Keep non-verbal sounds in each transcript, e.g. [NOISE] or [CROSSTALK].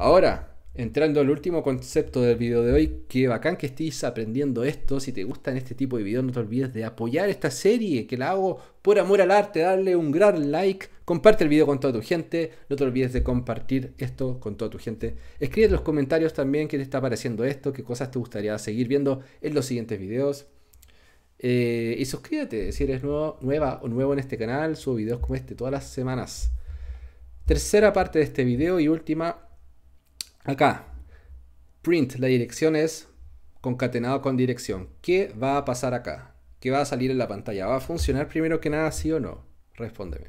Ahora, entrando al último concepto del video de hoy, qué bacán que estés aprendiendo esto. Si te gustan este tipo de videos, no te olvides de apoyar esta serie que la hago por amor al arte, darle un gran like, comparte el video con toda tu gente, no te olvides de compartir esto con toda tu gente. Escribe en los comentarios también qué te está pareciendo esto, qué cosas te gustaría seguir viendo en los siguientes videos. Eh, y suscríbete si eres nuevo, nueva o nuevo en este canal, subo videos como este todas las semanas. Tercera parte de este video y última, Acá, print, la dirección es concatenado con dirección. ¿Qué va a pasar acá? ¿Qué va a salir en la pantalla? ¿Va a funcionar primero que nada, sí o no? Respóndeme.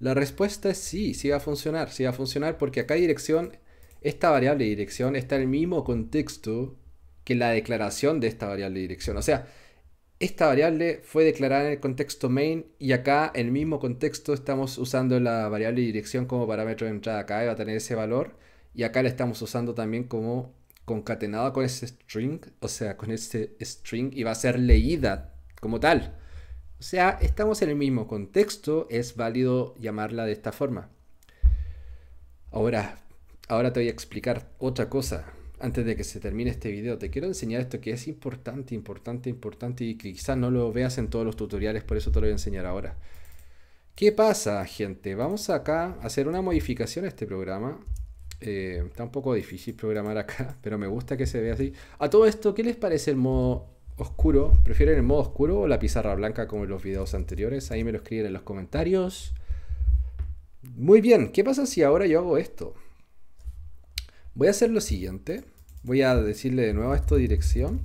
La respuesta es sí, sí va a funcionar. Sí va a funcionar porque acá dirección, esta variable dirección está en el mismo contexto que la declaración de esta variable dirección. O sea, esta variable fue declarada en el contexto main y acá en el mismo contexto estamos usando la variable dirección como parámetro de entrada. Acá va a tener ese valor y acá la estamos usando también como concatenada con ese string, o sea, con ese string y va a ser leída como tal. O sea, estamos en el mismo contexto, es válido llamarla de esta forma. Ahora, ahora te voy a explicar otra cosa. Antes de que se termine este video, te quiero enseñar esto que es importante, importante, importante y que quizás no lo veas en todos los tutoriales, por eso te lo voy a enseñar ahora. ¿Qué pasa, gente? Vamos acá a hacer una modificación a este programa eh, está un poco difícil programar acá, [LAUGHS] pero me gusta que se vea así. A todo esto, ¿qué les parece el modo oscuro? ¿Prefieren el modo oscuro o la pizarra blanca como en los videos anteriores? Ahí me lo escriben en los comentarios. Muy bien, ¿qué pasa si ahora yo hago esto? Voy a hacer lo siguiente. Voy a decirle de nuevo a esto dirección.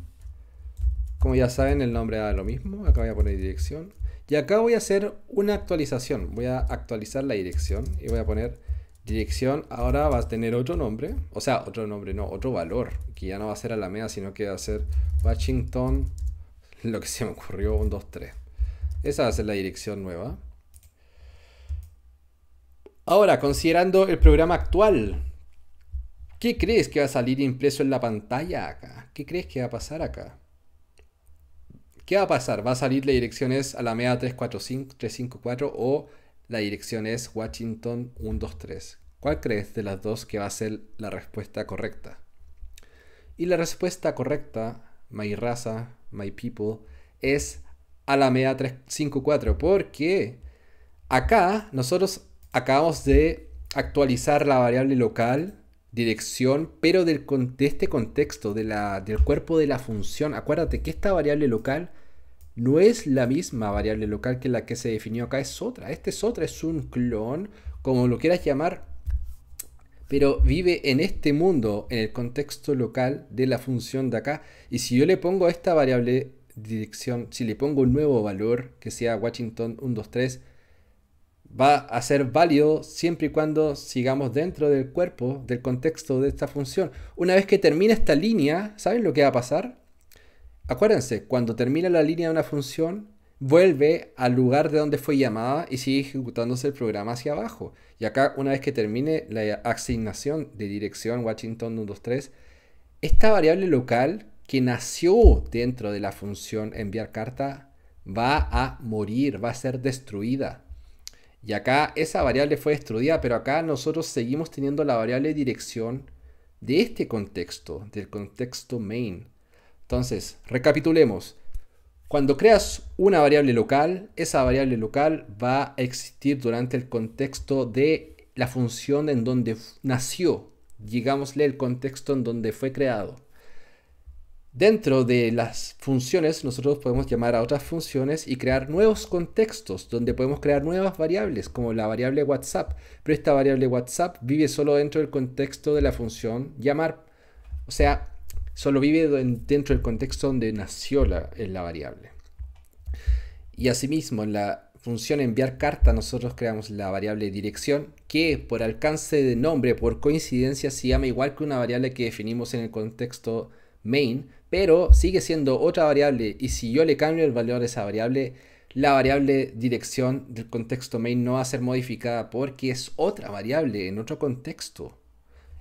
Como ya saben, el nombre da lo mismo. Acá voy a poner dirección. Y acá voy a hacer una actualización. Voy a actualizar la dirección y voy a poner dirección ahora va a tener otro nombre, o sea, otro nombre, no, otro valor, que ya no va a ser Alameda, sino que va a ser Washington, [LAUGHS] lo que se me ocurrió, 123. Esa va a ser la dirección nueva. Ahora, considerando el programa actual, ¿qué crees que va a salir impreso en la pantalla acá? ¿Qué crees que va a pasar acá? ¿Qué va a pasar? ¿Va a salir la dirección es Alameda 345, 354 o la dirección es Washington 123. ¿Cuál crees de las dos que va a ser la respuesta correcta? Y la respuesta correcta, my raza, my people, es Alameda 354, porque acá nosotros acabamos de actualizar la variable local, dirección, pero del, de este contexto, del cuerpo de la función. Acuérdate que esta variable local no es la misma variable local que la que se definió acá, es otra. Este es otra, es un clon, como lo quieras llamar, pero vive en este mundo, en el contexto local de la función de acá. Y si yo le pongo a esta variable dirección, si le pongo un nuevo valor que sea Washington 123, va a ser válido siempre y cuando sigamos dentro del cuerpo, del contexto de esta función. Una vez que termina esta línea, ¿saben lo que va a pasar? Acuérdense, cuando termina la línea de una función, vuelve al lugar de donde fue llamada y sigue ejecutándose el programa hacia abajo. Y acá, una vez que termine la asignación de dirección Washington 123, esta variable local que nació dentro de la función enviar carta va a morir, va a ser destruida. Y acá esa variable fue destruida, pero acá nosotros seguimos teniendo la variable dirección de este contexto, del contexto main. Entonces, recapitulemos. Cuando creas una variable local, esa variable local va a existir durante el contexto de la función en donde nació, digámosle el contexto en donde fue creado. Dentro de las funciones nosotros podemos llamar a otras funciones y crear nuevos contextos donde podemos crear nuevas variables como la variable WhatsApp, pero esta variable WhatsApp vive solo dentro del contexto de la función llamar. O sea, solo vive dentro del contexto donde nació la, la variable. Y asimismo, en la función enviar carta nosotros creamos la variable dirección que por alcance de nombre, por coincidencia, se llama igual que una variable que definimos en el contexto main, pero sigue siendo otra variable y si yo le cambio el valor de esa variable, la variable dirección del contexto main no va a ser modificada porque es otra variable en otro contexto.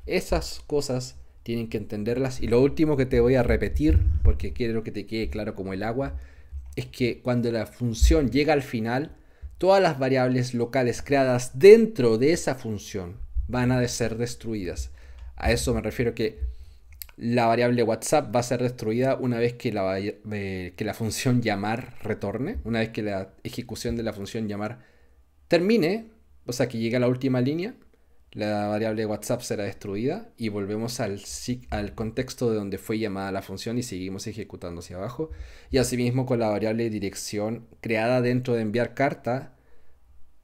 Esas cosas tienen que entenderlas. Y lo último que te voy a repetir, porque quiero que te quede claro como el agua, es que cuando la función llega al final, todas las variables locales creadas dentro de esa función van a ser destruidas. A eso me refiero que la variable WhatsApp va a ser destruida una vez eh, que la, función llamar retorne, una vez que la ejecución de la función llamar termine, o sea que llegue a la última línea, la variable WhatsApp será destruida y volvemos al, al contexto de donde fue llamada la función y seguimos ejecutando hacia abajo. Y asimismo con la variable dirección creada dentro de enviar carta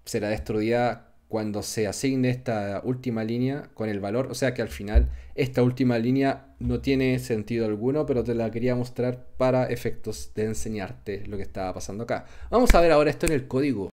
será destruida cuando se asigne esta última línea con el valor. O sea que al final esta última línea no tiene sentido alguno, pero te la quería mostrar para efectos de enseñarte lo que estaba pasando acá. Vamos a ver ahora esto en el código.